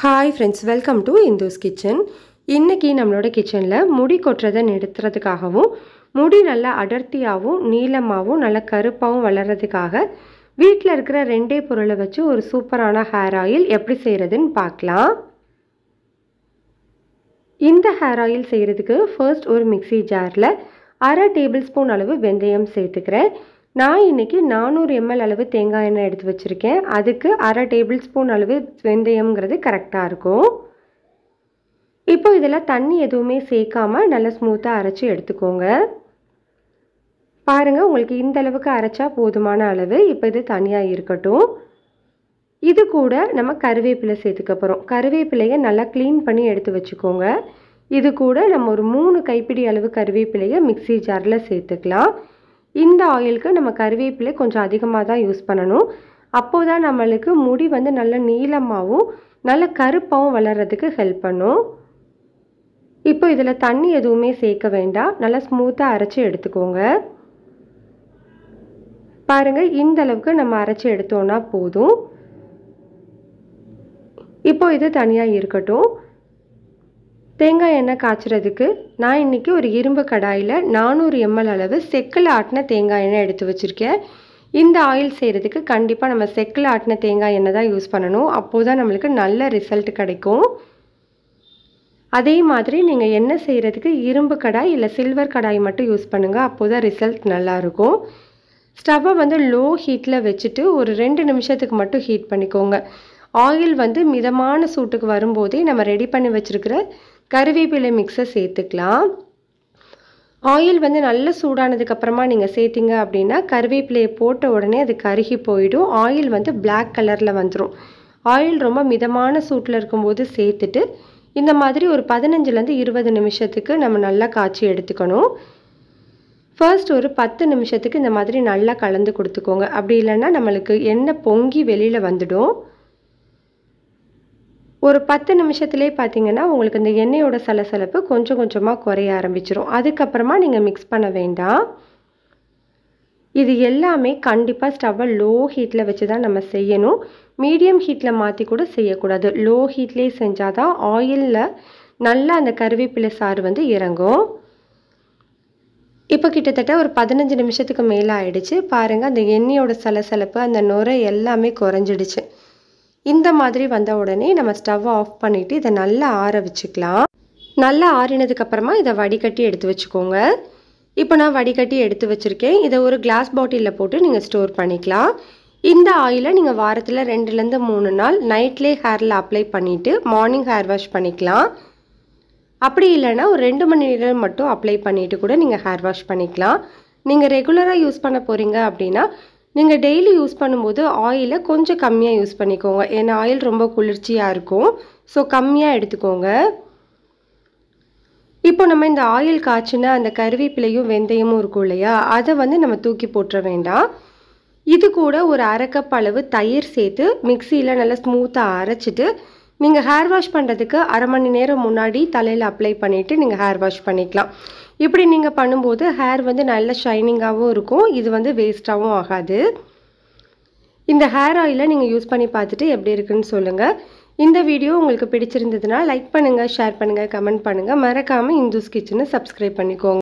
hi friends welcome to Indhu's kitchen இன்றைக்கி நம்மளோட கிச்சனில் முடி கொட்டுறதை நிறுத்துறதுக்காகவும் முடி நல்லா அடர்த்தியாகவும் நீளமாகவும் நல்லா கருப்பாகவும் வளர்கிறதுக்காக வீட்டில் இருக்கிற ரெண்டே பொருளை வச்சு ஒரு சூப்பரான ஹேர் ஆயில் எப்படி செய்கிறதுன்னு பார்க்கலாம் இந்த ஹேர் ஆயில் செய்கிறதுக்கு ஃபர்ஸ்ட் ஒரு மிக்சி ஜாரில் அரை டேபிள் ஸ்பூன் அளவு வெந்தயம் சேர்த்துக்கிறேன் நான் இன்றைக்கி நானூறு எம்எல் அளவு தேங்காய் எண்ணெய் எடுத்து வச்சுருக்கேன் அதுக்கு அரை டேபிள் ஸ்பூன் அளவு வெந்தயம்ங்கிறது கரெக்டாக இருக்கும் இப்போ இதில் தண்ணி எதுவுமே சேர்க்காமல் நல்லா ஸ்மூத்தாக அரைச்சி எடுத்துக்கோங்க பாருங்கள் உங்களுக்கு இந்த அளவுக்கு அரைச்சா போதுமான அளவு இப்போ இது தனியாக இருக்கட்டும் இது கூட நம்ம கருவேப்பிலை சேர்த்துக்க போகிறோம் கருவேப்பிலையை நல்லா க்ளீன் பண்ணி எடுத்து வச்சுக்கோங்க இது கூட நம்ம ஒரு மூணு கைப்பிடி அளவு கருவேப்பிலையை மிக்சி ஜாரில் சேர்த்துக்கலாம் இந்த ஆயிலுக்கு நம்ம கருவேப்பிலை கொஞ்சம் அதிகமாக தான் யூஸ் பண்ணணும் அப்போது தான் நம்மளுக்கு முடி வந்து நல்ல நீளமாகவும் நல்ல கருப்பாகவும் வளர்கிறதுக்கு ஹெல்ப் பண்ணும் இப்போ இதில் தண்ணி எதுவுமே சேர்க்க வேண்டாம் நல்லா ஸ்மூத்தாக அரைச்சி எடுத்துக்கோங்க பாருங்கள் இந்த அளவுக்கு நம்ம அரைச்சி எடுத்தோன்னா போதும் இப்போ இது தனியாக இருக்கட்டும் தேங்காய் எண்ணெய் காய்ச்சறதுக்கு நான் இன்றைக்கி ஒரு இரும்பு கடாயில் நானூறு எம்எல் அளவு செக்கில் ஆட்டின தேங்காய் எண்ணெய் எடுத்து வச்சுருக்கேன் இந்த ஆயில் செய்கிறதுக்கு கண்டிப்பாக நம்ம செக்கில் ஆட்டின தேங்காய் எண்ணெய் தான் யூஸ் பண்ணணும் அப்போது தான் நம்மளுக்கு நல்ல ரிசல்ட் கிடைக்கும் அதே மாதிரி நீங்கள் எண்ணெய் செய்கிறதுக்கு இரும்பு கடாய் இல்லை சில்வர் கடாய் மட்டும் யூஸ் பண்ணுங்கள் அப்போ தான் ரிசல்ட் நல்லாயிருக்கும் ஸ்டவ்வை வந்து லோ ஹீட்டில் வச்சுட்டு ஒரு ரெண்டு நிமிஷத்துக்கு மட்டும் ஹீட் பண்ணிக்கோங்க ஆயில் வந்து மிதமான சூட்டுக்கு வரும்போதே நம்ம ரெடி பண்ணி வச்சுருக்கிற கருவேப்பிலை மிக்ஸை சேர்த்துக்கலாம் ஆயில் வந்து நல்லா சூடானதுக்கப்புறமா நீங்கள் சேர்த்திங்க அப்படின்னா கருவேப்பிலையை போட்ட உடனே அது கருகி போயிடும் ஆயில் வந்து பிளாக் கலரில் வந்துடும் ஆயில் ரொம்ப மிதமான சூட்டில் இருக்கும்போது சேர்த்துட்டு இந்த மாதிரி ஒரு பதினஞ்சுலேருந்து இருபது நிமிஷத்துக்கு நம்ம நல்லா காய்ச்சி எடுத்துக்கணும் ஃபர்ஸ்ட் ஒரு பத்து நிமிஷத்துக்கு இந்த மாதிரி நல்லா கலந்து கொடுத்துக்கோங்க அப்படி இல்லைன்னா நம்மளுக்கு எண்ணெய் பொங்கி வெளியில் வந்துடும் ஒரு பத்து நிமிஷத்துலேயே பார்த்தீங்கன்னா உங்களுக்கு இந்த எண்ணெயோட சலசலப்பு கொஞ்சம் கொஞ்சமாக குறைய ஆரம்பிச்சிரும் அதுக்கப்புறமா நீங்கள் மிக்ஸ் பண்ண வேண்டாம் இது எல்லாமே கண்டிப்பாக ஸ்டவ்வை லோ ஹீட்டில் வச்சு தான் நம்ம செய்யணும் மீடியம் ஹீட்டில் மாற்றி கூட செய்யக்கூடாது லோ ஹீட்லேயே செஞ்சால் தான் ஆயிலில் நல்லா அந்த கருவேப்பிலை சாறு வந்து இறங்கும் இப்போ கிட்டத்தட்ட ஒரு பதினஞ்சு நிமிஷத்துக்கு மேலே ஆயிடுச்சு பாருங்கள் அந்த எண்ணெயோட சலசலப்பு அந்த நுரை எல்லாமே குறைஞ்சிடுச்சு இந்த மாதிரி வந்த உடனே நம்ம ஸ்டவ்வை ஆஃப் பண்ணிவிட்டு இதை நல்லா ஆற வச்சுக்கலாம் நல்லா ஆறினதுக்கப்புறமா இதை வடிகட்டி எடுத்து வச்சுக்கோங்க இப்போ நான் வடிகட்டி எடுத்து வச்சுருக்கேன் இதை ஒரு கிளாஸ் பாட்டிலில் போட்டு நீங்கள் ஸ்டோர் பண்ணிக்கலாம் இந்த ஆயிலை நீங்கள் வாரத்தில் ரெண்டுலேருந்து மூணு நாள் நைட்லேயே ஹேரில் அப்ளை பண்ணிவிட்டு மார்னிங் ஹேர் வாஷ் பண்ணிக்கலாம் அப்படி இல்லைன்னா ஒரு ரெண்டு மணி நேரம் மட்டும் அப்ளை பண்ணிவிட்டு கூட நீங்கள் ஹேர் வாஷ் பண்ணிக்கலாம் நீங்கள் ரெகுலராக யூஸ் பண்ண போகிறீங்க அப்படின்னா நீங்கள் டெய்லி யூஸ் பண்ணும்போது ஆயிலை கொஞ்சம் கம்மியாக யூஸ் பண்ணிக்கோங்க ஏன்னா ஆயில் ரொம்ப குளிர்ச்சியாக இருக்கும் ஸோ கம்மியாக எடுத்துக்கோங்க இப்போ நம்ம இந்த ஆயில் காய்ச்சினா அந்த கருவேப்பிலையும் வெந்தயமும் இருக்கும் இல்லையா அதை வந்து நம்ம தூக்கி போட்டுற வேண்டாம் இது கூட ஒரு அரைக்கப் அளவு தயிர் சேர்த்து மிக்சியில் நல்லா ஸ்மூத்தாக அரைச்சிட்டு நீங்கள் ஹேர் வாஷ் பண்ணுறதுக்கு அரை மணி நேரம் முன்னாடி தலையில் அப்ளை பண்ணிவிட்டு நீங்கள் ஹேர் வாஷ் பண்ணிக்கலாம் இப்படி நீங்கள் பண்ணும்போது ஹேர் வந்து நல்ல ஷைனிங்காகவும் இருக்கும் இது வந்து வேஸ்ட்டாகவும் ஆகாது இந்த ஹேர் ஆயிலை நீங்கள் யூஸ் பண்ணி பார்த்துட்டு எப்படி இருக்குன்னு சொல்லுங்கள் இந்த வீடியோ உங்களுக்கு பிடிச்சிருந்ததுன்னா லைக் பண்ணுங்கள் ஷேர் பண்ணுங்கள் கமெண்ட் பண்ணுங்கள் மறக்காமல் இந்துஸ் கிச்சனை சப்ஸ்கிரைப் பண்ணிக்கோங்க